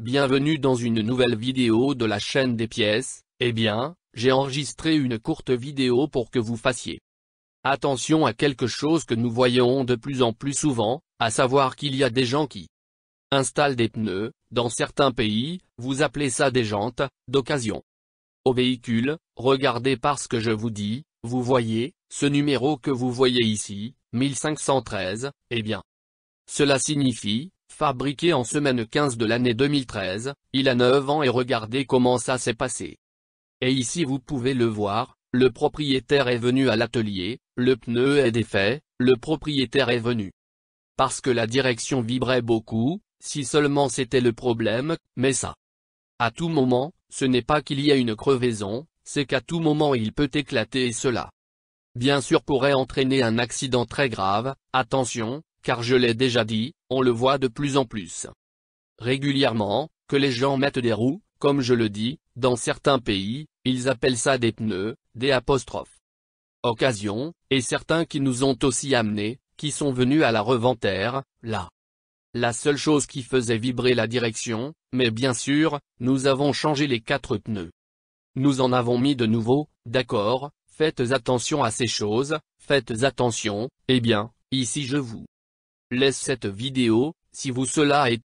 Bienvenue dans une nouvelle vidéo de la chaîne des pièces, eh bien, j'ai enregistré une courte vidéo pour que vous fassiez attention à quelque chose que nous voyons de plus en plus souvent, à savoir qu'il y a des gens qui installent des pneus, dans certains pays, vous appelez ça des jantes, d'occasion. Au véhicule, regardez parce que je vous dis, vous voyez, ce numéro que vous voyez ici, 1513, eh bien. Cela signifie, Fabriqué en semaine 15 de l'année 2013, il a 9 ans et regardez comment ça s'est passé. Et ici vous pouvez le voir, le propriétaire est venu à l'atelier, le pneu est défait, le propriétaire est venu. Parce que la direction vibrait beaucoup, si seulement c'était le problème, mais ça. À tout moment, ce n'est pas qu'il y a une crevaison, c'est qu'à tout moment il peut éclater et cela. Bien sûr pourrait entraîner un accident très grave, attention, car je l'ai déjà dit, on le voit de plus en plus. Régulièrement, que les gens mettent des roues, comme je le dis, dans certains pays, ils appellent ça des pneus, des apostrophes. Occasion, et certains qui nous ont aussi amenés, qui sont venus à la reventaire, là. La seule chose qui faisait vibrer la direction, mais bien sûr, nous avons changé les quatre pneus. Nous en avons mis de nouveau, d'accord, faites attention à ces choses, faites attention, eh bien, ici je vous laisse cette vidéo, si vous cela est